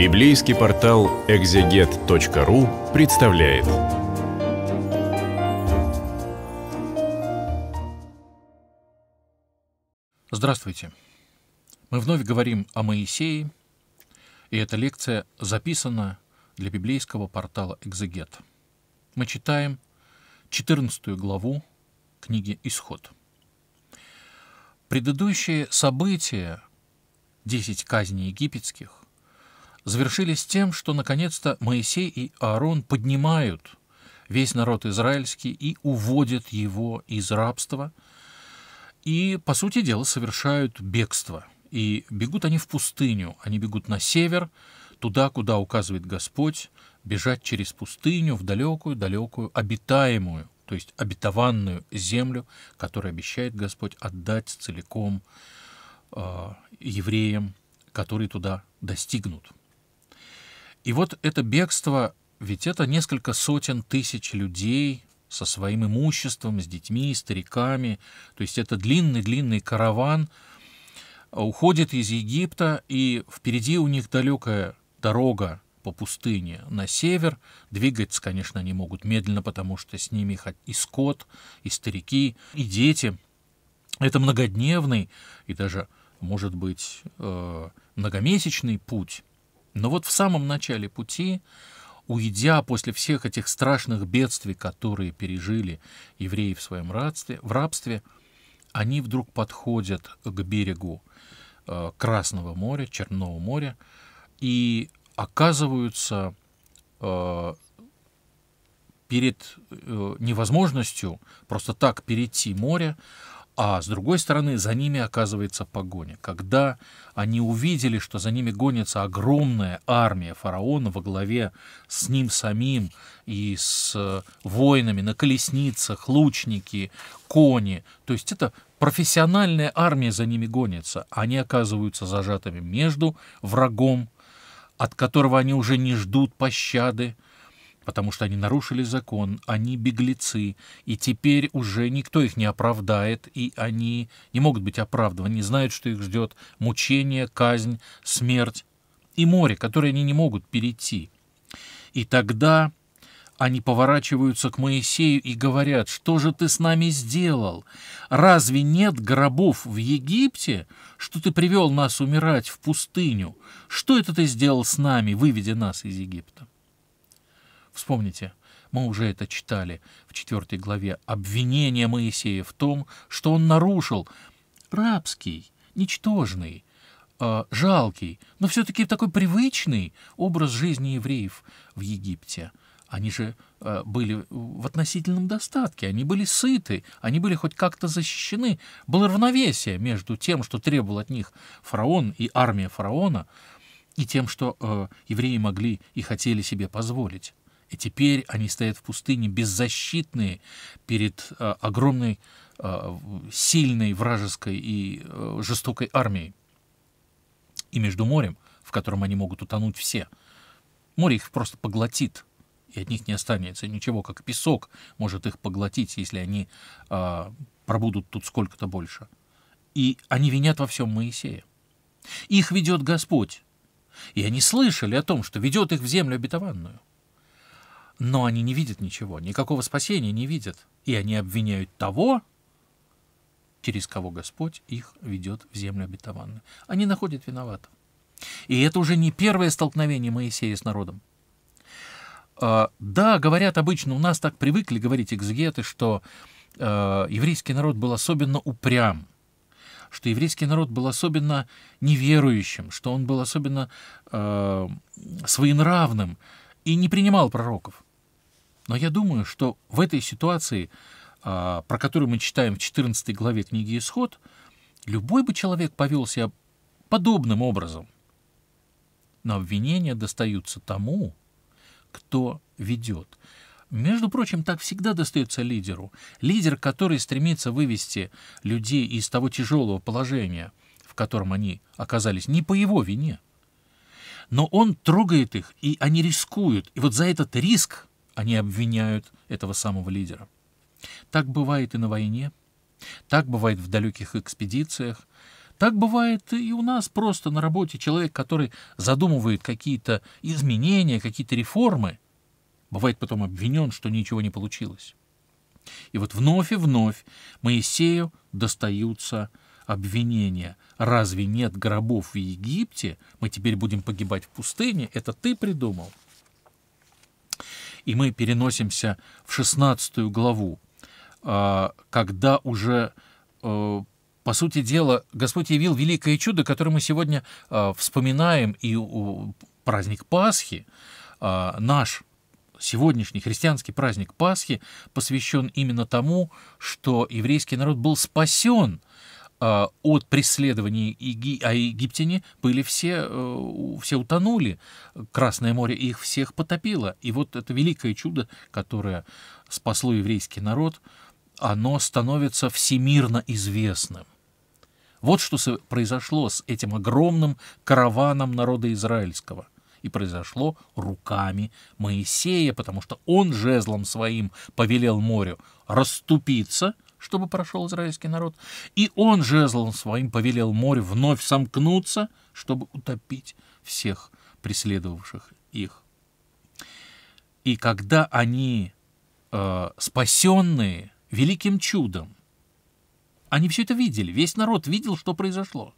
Библейский портал экзегет.ру представляет. Здравствуйте. Мы вновь говорим о Моисее, и эта лекция записана для библейского портала «Экзегет». Мы читаем 14 главу книги «Исход». Предыдущие события, десять казней египетских, завершились тем, что наконец-то Моисей и Аарон поднимают весь народ израильский и уводят его из рабства, и, по сути дела, совершают бегство. И бегут они в пустыню, они бегут на север, туда, куда указывает Господь, бежать через пустыню в далекую-далекую обитаемую, то есть обетованную землю, которую обещает Господь отдать целиком э, евреям, которые туда достигнут. И вот это бегство, ведь это несколько сотен тысяч людей со своим имуществом, с детьми, стариками. То есть это длинный-длинный караван уходит из Египта, и впереди у них далекая дорога по пустыне на север. Двигаться, конечно, они могут медленно, потому что с ними и скот, и старики, и дети. Это многодневный и даже, может быть, э, многомесячный путь. Но вот в самом начале пути, уйдя после всех этих страшных бедствий, которые пережили евреи в своем рабстве, в рабстве они вдруг подходят к берегу э, Красного моря, Черного моря, и оказываются э, перед э, невозможностью просто так перейти море, а с другой стороны, за ними оказывается погоня. Когда они увидели, что за ними гонится огромная армия фараона во главе с ним самим и с э, воинами на колесницах, лучники, кони, то есть это профессиональная армия за ними гонится, они оказываются зажатыми между врагом, от которого они уже не ждут пощады, потому что они нарушили закон, они беглецы, и теперь уже никто их не оправдает, и они не могут быть оправданы, не знают, что их ждет мучение, казнь, смерть и море, которое они не могут перейти. И тогда они поворачиваются к Моисею и говорят, что же ты с нами сделал? Разве нет гробов в Египте, что ты привел нас умирать в пустыню? Что это ты сделал с нами, выведя нас из Египта? Вспомните, мы уже это читали в 4 главе, обвинение Моисея в том, что он нарушил рабский, ничтожный, а, жалкий, но все-таки такой привычный образ жизни евреев в Египте. Они же а, были в относительном достатке, они были сыты, они были хоть как-то защищены. Было равновесие между тем, что требовал от них фараон и армия фараона, и тем, что а, евреи могли и хотели себе позволить. И теперь они стоят в пустыне беззащитные перед э, огромной, э, сильной вражеской и э, жестокой армией. И между морем, в котором они могут утонуть все. Море их просто поглотит, и от них не останется ничего, как песок может их поглотить, если они э, пробудут тут сколько-то больше. И они винят во всем Моисея. Их ведет Господь. И они слышали о том, что ведет их в землю обетованную. Но они не видят ничего, никакого спасения не видят. И они обвиняют того, через кого Господь их ведет в землю обетованную. Они находят виноватого. И это уже не первое столкновение Моисея с народом. А, да, говорят обычно, у нас так привыкли говорить экзегеты, что а, еврейский народ был особенно упрям, что еврейский народ был особенно неверующим, что он был особенно а, своенравным и не принимал пророков. Но я думаю, что в этой ситуации, а, про которую мы читаем в 14 главе книги «Исход», любой бы человек повел себя подобным образом. Но обвинения достаются тому, кто ведет. Между прочим, так всегда достается лидеру. Лидер, который стремится вывести людей из того тяжелого положения, в котором они оказались, не по его вине. Но он трогает их, и они рискуют. И вот за этот риск они обвиняют этого самого лидера. Так бывает и на войне, так бывает в далеких экспедициях, так бывает и у нас просто на работе человек, который задумывает какие-то изменения, какие-то реформы, бывает потом обвинен, что ничего не получилось. И вот вновь и вновь Моисею достаются обвинения. Разве нет гробов в Египте? Мы теперь будем погибать в пустыне? Это ты придумал? и мы переносимся в 16 главу, а, когда уже, э, по сути дела, Господь явил великое чудо, которое мы сегодня а, вспоминаем, и праздник Пасхи, а, наш сегодняшний христианский праздник Пасхи посвящен именно тому, что еврейский народ был спасен – Э, от преследований Еги... о Египтяне были все, э, все утонули. Красное море их всех потопило. И вот это великое чудо, которое спасло еврейский народ, оно становится всемирно известным. Вот что произошло с этим огромным караваном народа израильского. И произошло руками Моисея, потому что он жезлом своим повелел морю расступиться – чтобы прошел израильский народ, и он жезлом своим повелел морю вновь сомкнуться, чтобы утопить всех преследовавших их. И когда они э, спасенные великим чудом, они все это видели, весь народ видел, что произошло.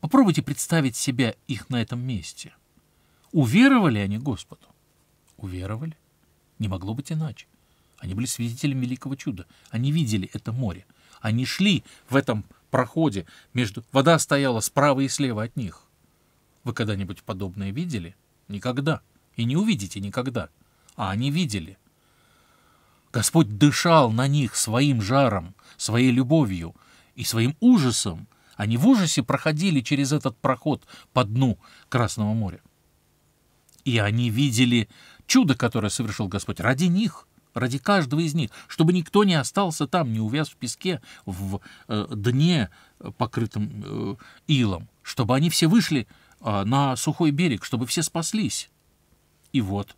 Попробуйте представить себя их на этом месте. Уверовали они Господу? Уверовали. Не могло быть иначе. Они были свидетелями великого чуда. Они видели это море. Они шли в этом проходе. Между... Вода стояла справа и слева от них. Вы когда-нибудь подобное видели? Никогда. И не увидите никогда. А они видели. Господь дышал на них своим жаром, своей любовью и своим ужасом. Они в ужасе проходили через этот проход по дну Красного моря. И они видели чудо, которое совершил Господь ради них ради каждого из них, чтобы никто не остался там, не увяз в песке, в э, дне, э, покрытом э, илом, чтобы они все вышли э, на сухой берег, чтобы все спаслись. И вот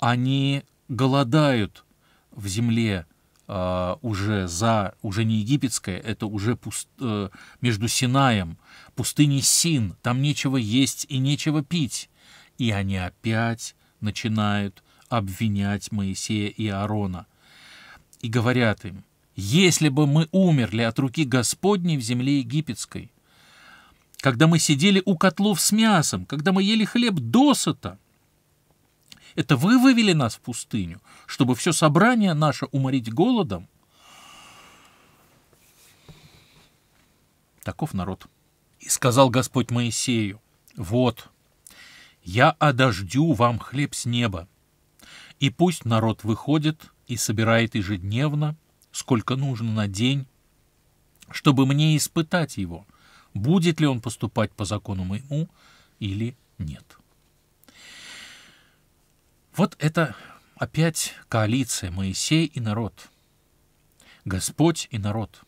они голодают в земле э, уже за, уже не египетская, это уже пуст, э, между Синаем, пустыней Син, там нечего есть и нечего пить. И они опять начинают обвинять Моисея и Аарона. И говорят им, если бы мы умерли от руки Господней в земле египетской, когда мы сидели у котлов с мясом, когда мы ели хлеб досыта, это вы вывели нас в пустыню, чтобы все собрание наше уморить голодом? Таков народ. И сказал Господь Моисею, вот, я одождю вам хлеб с неба, и пусть народ выходит и собирает ежедневно, сколько нужно на день, чтобы мне испытать его, будет ли он поступать по закону моему или нет. Вот это опять коалиция Моисей и народ, Господь и народ.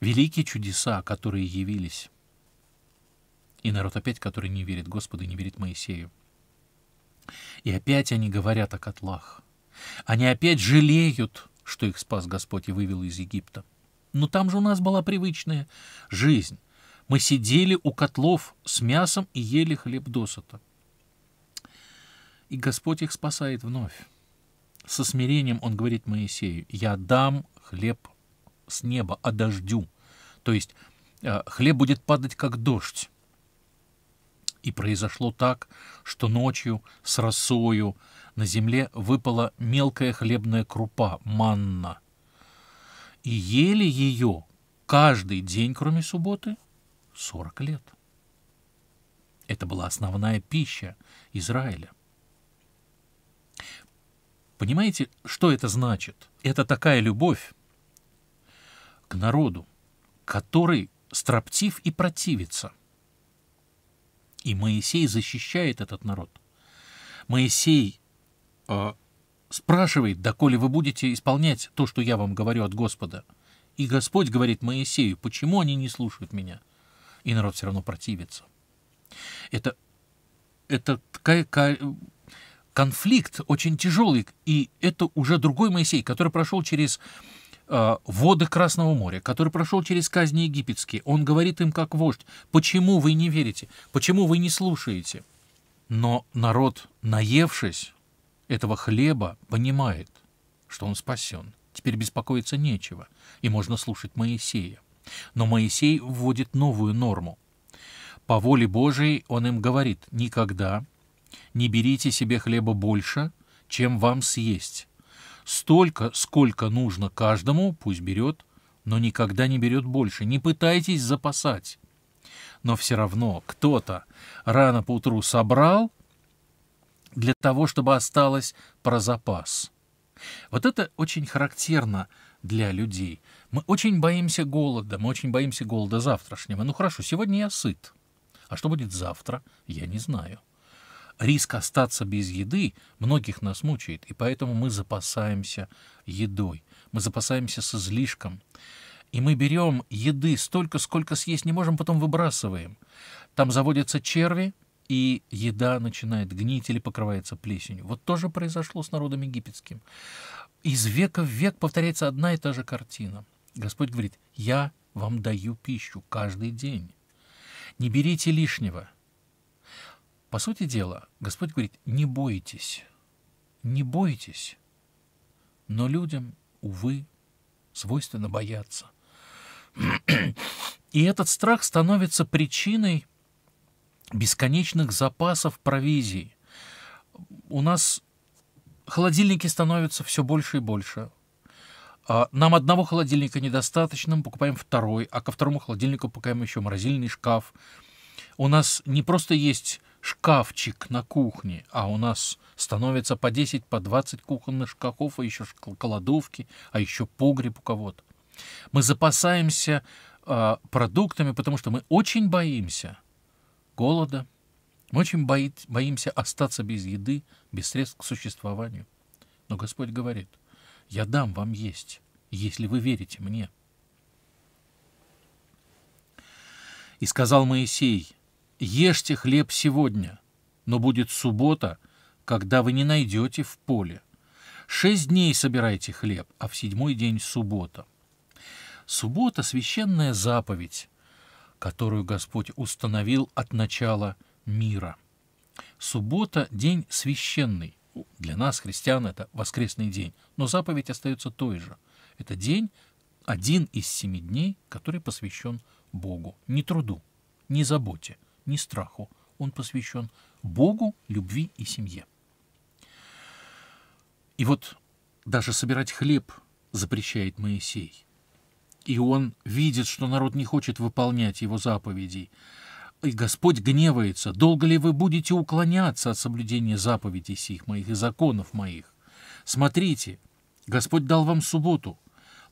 Великие чудеса, которые явились. И народ опять, который не верит Господу и не верит Моисею. И опять они говорят о котлах. Они опять жалеют, что их спас Господь и вывел из Египта. Но там же у нас была привычная жизнь. Мы сидели у котлов с мясом и ели хлеб досыта. И Господь их спасает вновь. Со смирением он говорит Моисею, «Я дам хлеб с неба, а дождю». То есть э, хлеб будет падать, как дождь. И произошло так, что ночью с росою на земле выпала мелкая хлебная крупа, манна. И ели ее каждый день, кроме субботы, сорок лет. Это была основная пища Израиля. Понимаете, что это значит? Это такая любовь к народу, который строптив и противится – и Моисей защищает этот народ. Моисей э, спрашивает, доколе вы будете исполнять то, что я вам говорю от Господа. И Господь говорит Моисею, почему они не слушают меня? И народ все равно противится. Это, это такая, конфликт очень тяжелый, и это уже другой Моисей, который прошел через Э, воды Красного моря, который прошел через казни египетские. Он говорит им как вождь, почему вы не верите, почему вы не слушаете. Но народ, наевшись этого хлеба, понимает, что он спасен. Теперь беспокоиться нечего, и можно слушать Моисея. Но Моисей вводит новую норму. По воле Божией он им говорит, никогда не берите себе хлеба больше, чем вам съесть, Столько, сколько нужно каждому, пусть берет, но никогда не берет больше. Не пытайтесь запасать. Но все равно кто-то рано по утру собрал для того, чтобы осталось про запас. Вот это очень характерно для людей. Мы очень боимся голода, мы очень боимся голода завтрашнего. Ну хорошо, сегодня я сыт. А что будет завтра, я не знаю риск остаться без еды многих нас мучает, и поэтому мы запасаемся едой, мы запасаемся с излишком. И мы берем еды столько, сколько съесть не можем, потом выбрасываем. Там заводятся черви, и еда начинает гнить или покрывается плесенью. Вот тоже произошло с народом египетским. Из века в век повторяется одна и та же картина. Господь говорит, я вам даю пищу каждый день. Не берите лишнего – по сути дела, Господь говорит, не бойтесь, не бойтесь. Но людям, увы, свойственно бояться. И этот страх становится причиной бесконечных запасов провизии. У нас холодильники становятся все больше и больше. А нам одного холодильника недостаточно, мы покупаем второй, а ко второму холодильнику покупаем еще морозильный шкаф. У нас не просто есть шкафчик на кухне, а у нас становится по 10, по 20 кухонных шкафов, а еще кладовки, а еще погреб у кого-то. Мы запасаемся э, продуктами, потому что мы очень боимся голода, мы очень бои, боимся остаться без еды, без средств к существованию. Но Господь говорит, я дам вам есть, если вы верите мне. И сказал Моисей, Ешьте хлеб сегодня, но будет суббота, когда вы не найдете в поле. Шесть дней собирайте хлеб, а в седьмой день суббота. Суббота — священная заповедь, которую Господь установил от начала мира. Суббота — день священный. Для нас, христиан, это воскресный день, но заповедь остается той же. Это день, один из семи дней, который посвящен Богу. Не труду, не заботе, не страху. Он посвящен Богу, любви и семье. И вот даже собирать хлеб запрещает Моисей. И он видит, что народ не хочет выполнять его заповедей. И Господь гневается, долго ли вы будете уклоняться от соблюдения заповедей сих моих и законов моих? Смотрите, Господь дал вам субботу,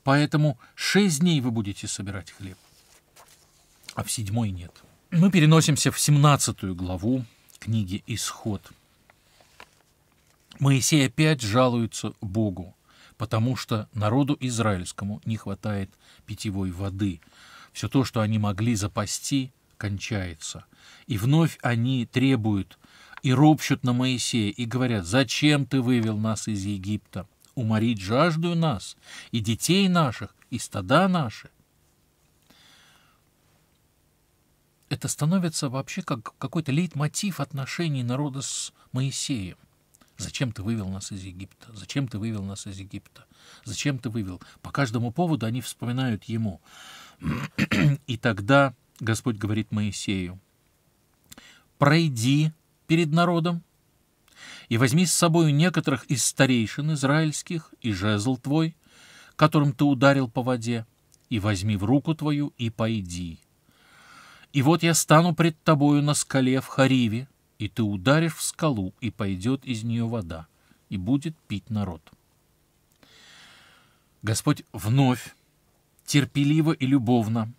поэтому шесть дней вы будете собирать хлеб, а в седьмой нет. Мы переносимся в 17 главу книги «Исход». Моисей опять жалуется Богу, потому что народу израильскому не хватает питьевой воды. Все то, что они могли запасти, кончается. И вновь они требуют и ропщут на Моисея и говорят, «Зачем ты вывел нас из Египта? Уморить жажду нас и детей наших, и стада наши?» это становится вообще как какой-то лейтмотив отношений народа с Моисеем. Зачем ты вывел нас из Египта? Зачем ты вывел нас из Египта? Зачем ты вывел? По каждому поводу они вспоминают ему. И тогда Господь говорит Моисею, «Пройди перед народом и возьми с собою некоторых из старейшин израильских и жезл твой, которым ты ударил по воде, и возьми в руку твою и пойди. И вот я стану пред тобою на скале в Хариве, и ты ударишь в скалу, и пойдет из нее вода, и будет пить народ. Господь вновь, терпеливо и любовно,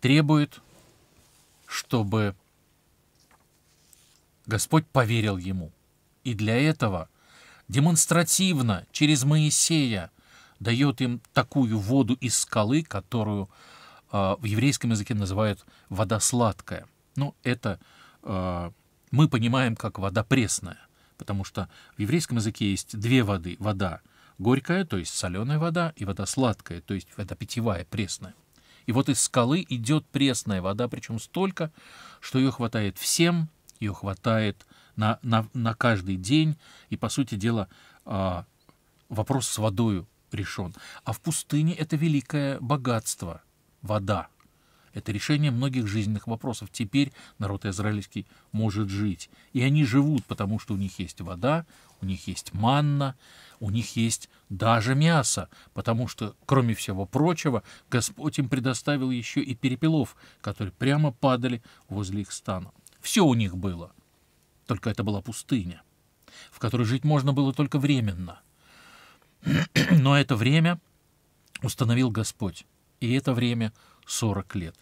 требует, чтобы Господь поверил ему. И для этого демонстративно через Моисея дает им такую воду из скалы, которую а, в еврейском языке называют вода сладкая. Ну, это а, мы понимаем как вода пресная, потому что в еврейском языке есть две воды. Вода горькая, то есть соленая вода, и вода сладкая, то есть вода питьевая, пресная. И вот из скалы идет пресная вода, причем столько, что ее хватает всем, ее хватает на, на, на каждый день, и, по сути дела, а, вопрос с водою решен. А в пустыне это великое богатство – вода. Это решение многих жизненных вопросов. Теперь народ израильский может жить. И они живут, потому что у них есть вода, у них есть манна, у них есть даже мясо, потому что, кроме всего прочего, Господь им предоставил еще и перепелов, которые прямо падали возле их стана. Все у них было, только это была пустыня, в которой жить можно было только временно. Но это время установил Господь и это время 40 лет.